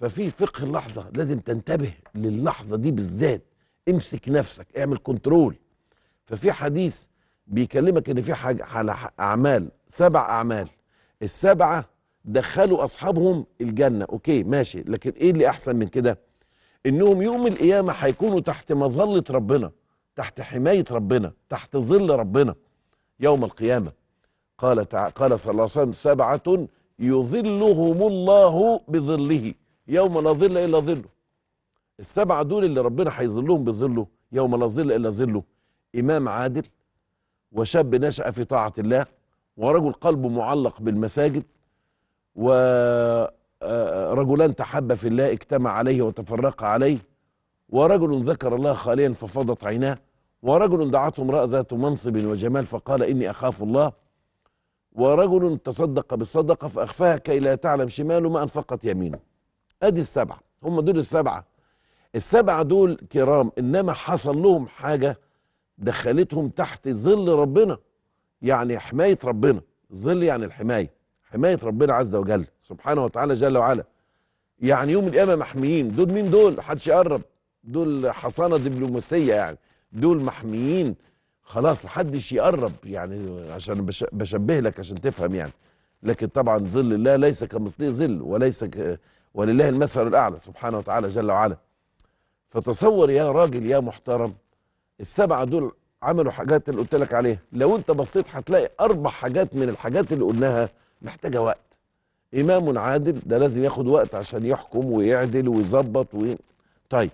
ففي فقه اللحظه لازم تنتبه للحظه دي بالذات امسك نفسك اعمل كنترول ففي حديث بيكلمك ان في حاجه على اعمال سبع اعمال السبعه دخلوا اصحابهم الجنه اوكي ماشي لكن ايه اللي احسن من كده انهم يوم القيامه هيكونوا تحت مظله ربنا تحت حمايه ربنا تحت ظل ربنا يوم القيامه قال تع... قال صلى الله عليه وسلم سبعه يظلهم الله بظله يوم لا ظل الا ظله السبعه دول اللي ربنا هيظلهم بظله يوم لا ظل الا ظله امام عادل وشاب نشأ في طاعه الله ورجل قلبه معلق بالمساجد ورجلان آه، آه، تحب في الله اجتمع عليه وتفرق عليه ورجل ذكر الله خاليا ففضت عيناه ورجل دعته امرأة ذات منصب وجمال فقال إني أخاف الله ورجل تصدق بالصدقة فأخفاها كي لا تعلم شماله ما أنفقت يمينه ادي السبعه هم دول السبعه السبعه دول كرام انما حصل لهم حاجه دخلتهم تحت ظل ربنا يعني حمايه ربنا ظل يعني الحمايه حمايه ربنا عز وجل سبحانه وتعالى جل وعلا يعني يوم القيامه محميين دول مين دول محدش يقرب دول حصانه دبلوماسيه يعني دول محميين خلاص محدش يقرب يعني عشان بشبه لك عشان تفهم يعني لكن طبعا ظل الله ليس كمثله ظل وليس ولله المثل الأعلى سبحانه وتعالى جل وعلا فتصور يا راجل يا محترم السبعة دول عملوا حاجات اللي قلت لك عليها لو انت بصيت هتلاقي أربع حاجات من الحاجات اللي قلناها محتاجة وقت إمام عادل ده لازم ياخد وقت عشان يحكم ويعدل ويظبط وي... طيب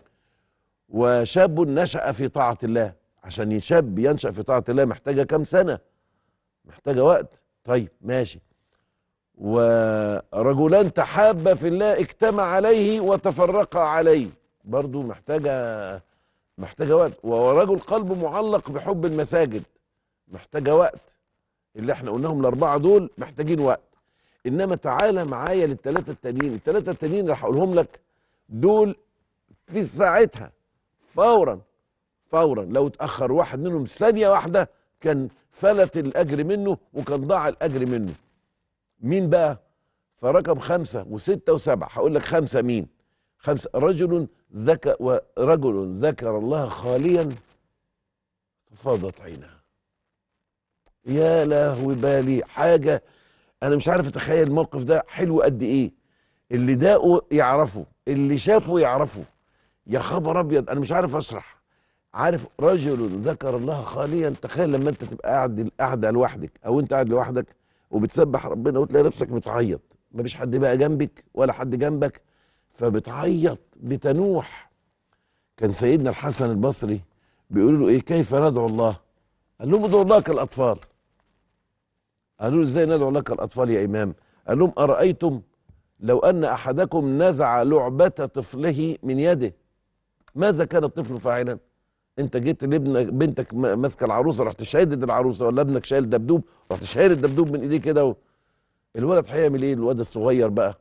وشاب نشأ في طاعة الله عشان شاب ينشأ في طاعة الله محتاجة كام سنة محتاجة وقت طيب ماشي ورجلان تحابا في الله اجتمع عليه وتفرقا عليه برضو محتاجة محتاجة وقت ورجل قلبه معلق بحب المساجد محتاجة وقت اللي احنا قلناهم الأربعة دول محتاجين وقت إنما تعالى معايا للثلاثة التانيين الثلاثة التانيين اللي هقولهم لك دول في ساعتها فورا فورا لو اتأخر واحد منهم ثانية واحدة كان فلت الأجر منه وكان ضاع الأجر منه مين بقى فرقم خمسة وستة وسبعة هقول لك خمسة مين خمسة رجل ذكر ورجل ذكر الله خاليا فاضت عيناه يا لهوي بالي حاجة أنا مش عارف أتخيل الموقف ده حلو قد إيه اللي داقه يعرفه اللي شافه يعرفه يا خبر أبيض أنا مش عارف أشرح عارف رجل ذكر الله خاليا تخيل لما أنت تبقى قاعد قاعدة لوحدك أو أنت قاعد لوحدك وبتسبح ربنا وتلاقي نفسك بتعيط مفيش حد بقى جنبك ولا حد جنبك فبتعيط بتنوح كان سيدنا الحسن البصري بيقولوا له ايه كيف ندعو الله قال لهم ادعوا الله كالاطفال قالوا له ازاي ندعو الله كالاطفال يا امام قال لهم ارايتم لو ان احدكم نزع لعبه طفله من يده ماذا كان الطفل فاعلا انت جيت لابنك بنتك ماسكه العروسه رحت شادد العروسه ولا ابنك شايل دبدوب رحت شايل الدبدوب من ايديه كده و... الولد هيعمل ايه الولد الصغير بقى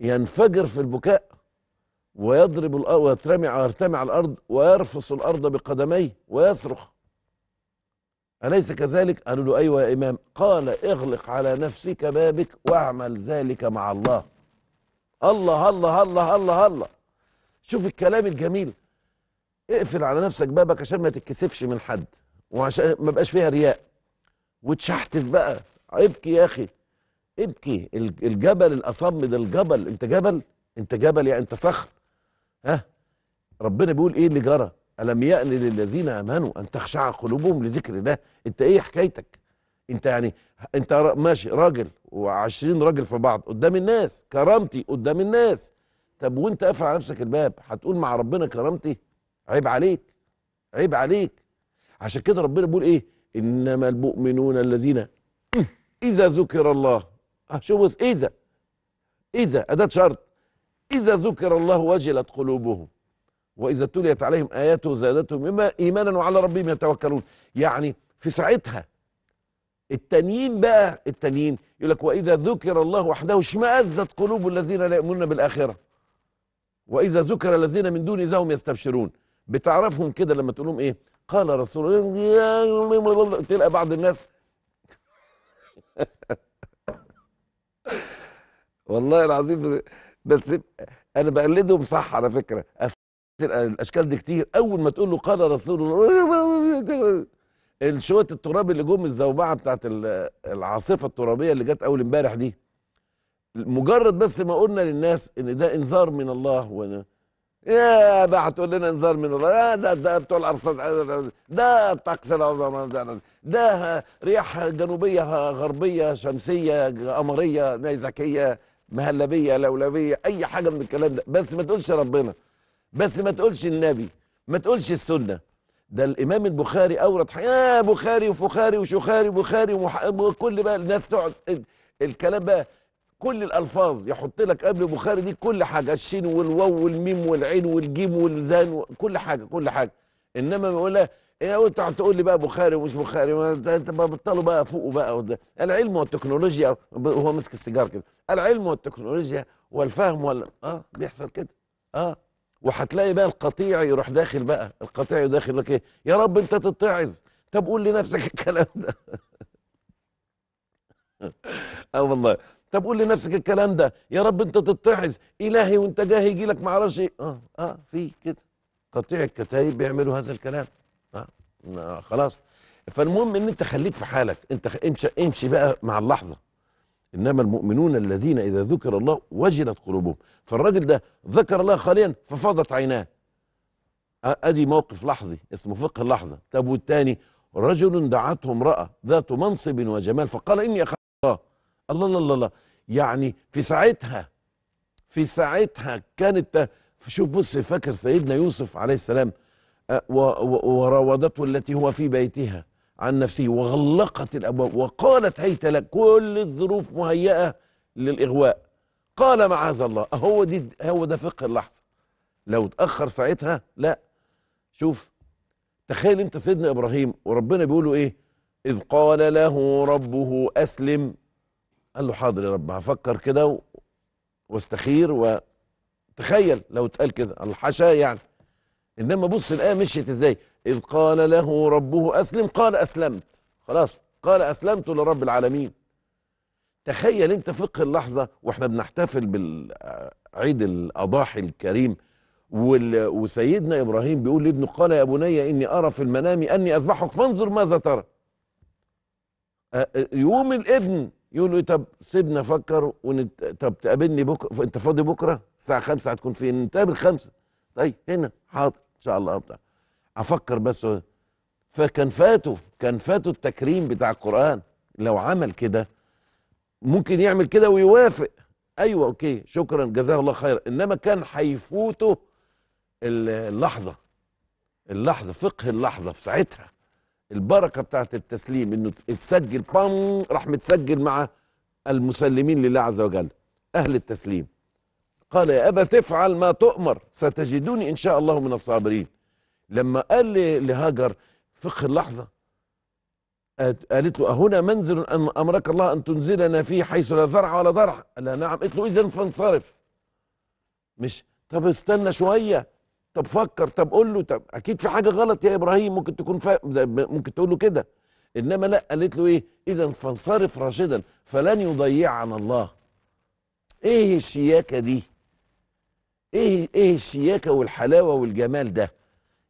ينفجر في البكاء ويضرب الارض ويترمي ويرتمي على الارض ويرفص الارض بقدميه ويصرخ اليس كذلك قالوا له ايوه يا امام قال اغلق على نفسك بابك واعمل ذلك مع الله الله الله الله الله الله, الله. شوف الكلام الجميل اقفل على نفسك بابك عشان ما تتكسفش من حد وعشان ما بقاش فيها رياء وتشحتف بقى ابكي يا اخي ابكي الجبل الاصم ده الجبل انت جبل انت جبل يعني انت صخر ها ربنا بيقول ايه اللي جرى الم يأن للذين امنوا ان تخشع قلوبهم لذكر الله انت ايه حكايتك انت يعني انت ماشي راجل وعشرين راجل في بعض قدام الناس كرامتي قدام الناس طب وانت قافل على نفسك الباب هتقول مع ربنا كرامتي عيب عليك عيب عليك عشان كده ربنا بيقول ايه انما المؤمنون الذين اذا ذكر الله شوف اذا اذا اداه شرط اذا ذكر الله وجلت قلوبهم واذا تليت عليهم اياته زادتهم ايمانا وعلى ربهم يتوكلون يعني في ساعتها التانيين بقى التانيين يقول لك واذا ذكر الله وحده اشمئزت قلوب الذين لا يؤمنون بالاخره واذا ذكر الذين من دون اذا هم يستبشرون بتعرفهم كده لما تقول لهم ايه قال رسول الله تلقى بعض الناس والله العظيم بس انا بقلدهم صح على فكره الاشكال دي كتير اول ما تقول له قال رسول الله الشوية التراب اللي جم الزوبعه بتاعت العاصفه الترابيه اللي جت اول امبارح دي مجرد بس ما قلنا للناس ان ده انذار من الله وإن يا بعثوا لنا انذار من الله ده ده بتوع الارصاد ده الطقس ده رياح جنوبيه غربيه شمسيه قمريه نيزكيه مهلبيه لولبيه اي حاجه من الكلام ده بس ما تقولش ربنا بس ما تقولش النبي ما تقولش السنه ده الامام البخاري اورد يا بخاري وفخاري وشخاري وبخاري وكل بقى الناس تقعد الكلام بقى كل الالفاظ يحط لك قبل البخاري دي كل حاجه الشين والواو والميم والعين والجيم والزان كل حاجه كل حاجه انما بيقول لها ايه انت تقول لي بقى بخاري ومش بخاري انت بطلوا بقى فوقه بقى وده. العلم والتكنولوجيا هو ماسك السيجار كده العلم والتكنولوجيا والفهم وال اه بيحصل كده اه وهتلاقي بقى القطيع يروح داخل بقى القطيع داخل لك ايه يا رب انت تتعظ طب قول لنفسك الكلام ده اه والله طب قول لنفسك الكلام ده يا رب انت تتحز الهي وانت جاي يجي لك ما اعرفش ايه اه اه في كده قطيع الكتايب بيعملوا هذا الكلام اه, آه خلاص فالمهم ان انت خليك في حالك انت امشي امشي بقى مع اللحظه انما المؤمنون الذين اذا ذكر الله وجلت قلوبهم فالراجل ده ذكر الله خاليا ففاضت عيناه ادي موقف لحظي اسمه فقه اللحظه طب والتاني رجل دعته امراه ذات منصب وجمال فقال اني أخ الله الله الله يعني في ساعتها في ساعتها كانت شوف بص فاكر سيدنا يوسف عليه السلام أه، وراودته التي هو في بيتها عن نفسه وغلقت الابواب وقالت هيت لك كل الظروف مهيئه للاغواء قال معاذ الله هو دي هو ده فقه اللحظه لو اتاخر ساعتها لا شوف تخيل انت سيدنا ابراهيم وربنا بيقوله ايه اذ قال له ربه اسلم قال له حاضر يا رب هفكر كده واستخير وتخيل لو اتقال كده الحشا يعني انما بص الايه مشيت ازاي اذ قال له ربه اسلم قال اسلمت خلاص قال اسلمت لرب العالمين تخيل انت فقه اللحظه واحنا بنحتفل بالعيد الاضاحي الكريم وسيدنا ابراهيم بيقول لابنه قال يا بني اني ارى في المنام اني اذبحك فانظر ماذا ترى يوم الابن يقول له إيه، طب سيبنا افكر ونت... طب تقابلني بكره انت فاضي بكره الساعه 5 هتكون فين نتقابل 5 طيب هنا حاضر ان شاء الله بتاع افكر بس فكان فاته كان فاته التكريم بتاع القران لو عمل كده ممكن يعمل كده ويوافق ايوه اوكي شكرا جزاه الله خيرا انما كان هيفوته اللحظه اللحظه فقه اللحظه في ساعتها البركه بتاعت التسليم انه تسجل بام راح متسجل مع المسلمين لله عز وجل اهل التسليم قال يا ابا تفعل ما تؤمر ستجدوني ان شاء الله من الصابرين لما قال لهاجر فقه اللحظه قالت له أهنا منزل أن أمرك الله أن تنزلنا فيه حيث لا زرع ولا ضرع قال لها نعم قلت له إذا فانصرف مش طب استنى شوية طب فكر طب قول له طب اكيد في حاجه غلط يا ابراهيم ممكن تكون فا... ممكن تقول له كده انما لا قالت له ايه اذا فانصرف راشدا فلن يضيعنا الله ايه الشياكه دي ايه ايه الشياكه والحلاوه والجمال ده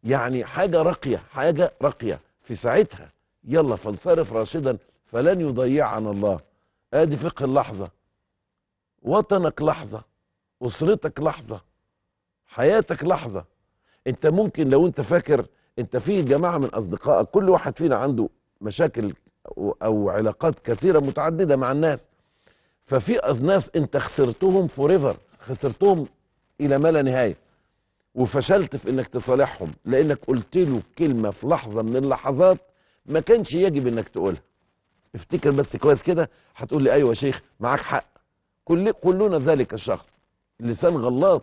يعني حاجه راقيه حاجه راقيه في ساعتها يلا فانصرف راشدا فلن يضيعنا الله ادي فقه اللحظه وطنك لحظه اسرتك لحظه حياتك لحظه انت ممكن لو انت فاكر انت في جماعه من اصدقائك كل واحد فينا عنده مشاكل او علاقات كثيره متعدده مع الناس ففي ناس انت خسرتهم فور ايفر خسرتهم الى ما لا نهايه وفشلت في انك تصالحهم لانك قلت له كلمه في لحظه من اللحظات ما كانش يجب انك تقولها افتكر بس كويس كده هتقول لي ايوه يا شيخ معاك حق كل كلنا ذلك الشخص لسان غلاط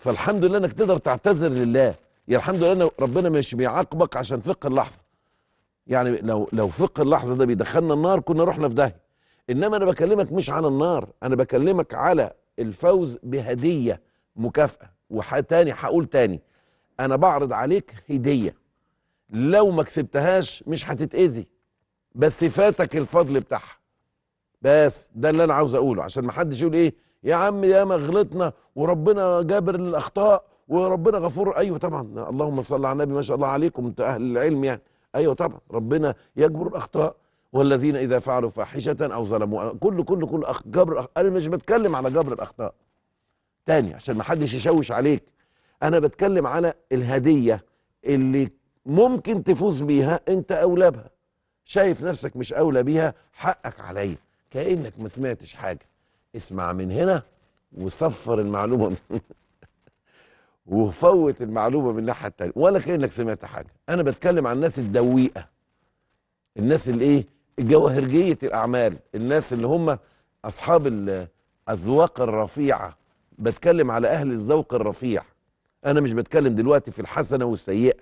فالحمد لله انك تقدر تعتذر لله يا الحمد لله ان ربنا مش بيعاقبك عشان فقه اللحظه يعني لو لو فقه اللحظه ده بيدخلنا النار كنا رحنا في ده انما انا بكلمك مش على النار انا بكلمك على الفوز بهديه مكافاه وتاني هقول تاني انا بعرض عليك هديه لو ما كسبتهاش مش هتتاذي بس فاتك الفضل بتاعها بس ده اللي انا عاوز اقوله عشان ما حدش يقول ايه يا عم يا ما غلطنا وربنا جابر للاخطاء وربنا غفور ايوه طبعا اللهم صل على النبي ما شاء الله عليكم انت اهل العلم يعني ايوه طبعا ربنا يجبر الاخطاء والذين اذا فعلوا فاحشه او ظلموا كل كل كل أخ جبر أخ... انا مش بتكلم على جبر الاخطاء تاني عشان ما حدش يشوش عليك انا بتكلم على الهديه اللي ممكن تفوز بيها انت اولى بها شايف نفسك مش اولى بيها حقك عليا كانك ما سمعتش حاجه اسمع من هنا وصفر المعلومه من وفوت المعلومه من الناحيه التانيه ولا كانك سمعت حاجه انا بتكلم عن الناس الدويقه الناس اللي ايه الجواهرجيه الاعمال الناس اللي هم اصحاب الاذواق الرفيعه بتكلم على اهل الذوق الرفيع انا مش بتكلم دلوقتي في الحسنه والسيئه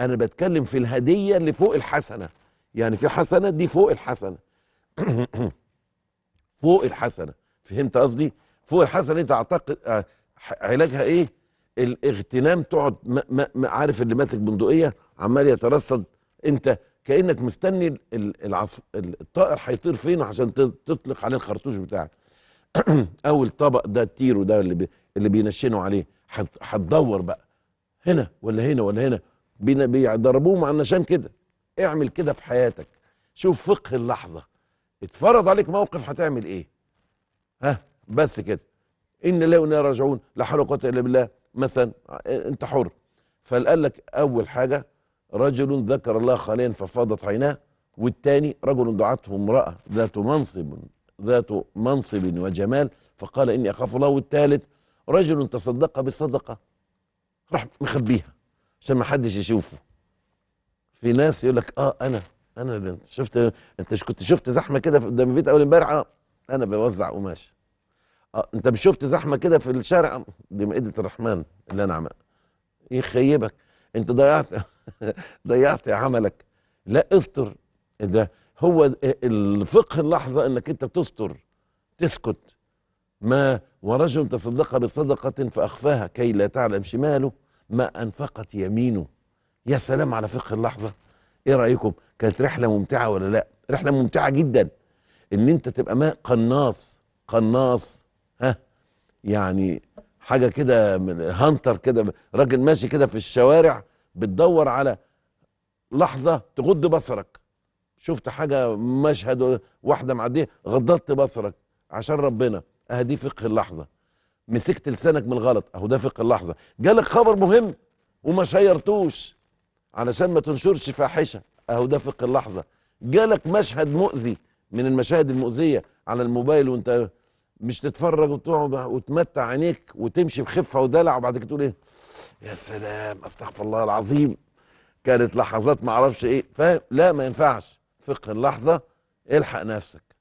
انا بتكلم في الهديه اللي فوق الحسنه يعني في حسنه دي فوق الحسنه فوق الحسنه فهمت قصدي فوق الحسن انت اعتقد آه، علاجها ايه الاغتنام تقعد عارف اللي ماسك بندقيه عمال يترصد انت كانك مستني العصف الطائر هيطير فين عشان تطلق عليه الخرطوش بتاعك او الطبق ده التيرو ده اللي بي اللي بينشنوا عليه هتدور بقى هنا ولا هنا ولا هنا بيضربوه مع النشان كده اعمل كده في حياتك شوف فقه اللحظه اتفرض عليك موقف هتعمل ايه ها بس كده ان لا وانا راجعون لا حول ولا قوه الا بالله مثلا انت حر فقال لك اول حاجه رجل ذكر الله خاليا ففاضت عيناه والثاني رجل دعته امراه ذات منصب ذات منصب وجمال فقال اني اخاف الله والثالث رجل تصدق بصدقه راح مخبيها عشان ما حدش يشوفه في ناس يقول لك اه انا انا شفت انت كنت شفت زحمه كده قدام البيت اول امبارح اه انا بوزع قماش اه انت مش شفت زحمه كده في الشارع دي مائده الرحمن اللي انا عملها يخيبك إيه انت ضيعت ضيعت عملك لا استر ده هو الفقه اللحظه انك انت تستر تسكت ما ورجل تصدق بصدقه فاخفاها كي لا تعلم شماله ما انفقت يمينه يا سلام على فقه اللحظه ايه رايكم كانت رحله ممتعه ولا لا رحله ممتعه جدا ان انت تبقى ما قناص قناص يعني حاجه كده من هانتر كده راجل ماشي كده في الشوارع بتدور على لحظه تغض بصرك شفت حاجه مشهد واحده معديه غضضت بصرك عشان ربنا اهدي دي فقه اللحظه مسكت لسانك من الغلط اهو ده فقه اللحظه جالك خبر مهم وما شيرتوش علشان ما تنشرش فاحشه اهو ده فقه اللحظه جالك مشهد مؤذي من المشاهد المؤذيه على الموبايل وانت مش تتفرج وتقعد وتمتع عينيك وتمشي بخفه ودلع وبعد كده تقول ايه يا سلام استغفر الله العظيم كانت لحظات ما اعرفش ايه فاهم لا ما ينفعش فقه اللحظه الحق نفسك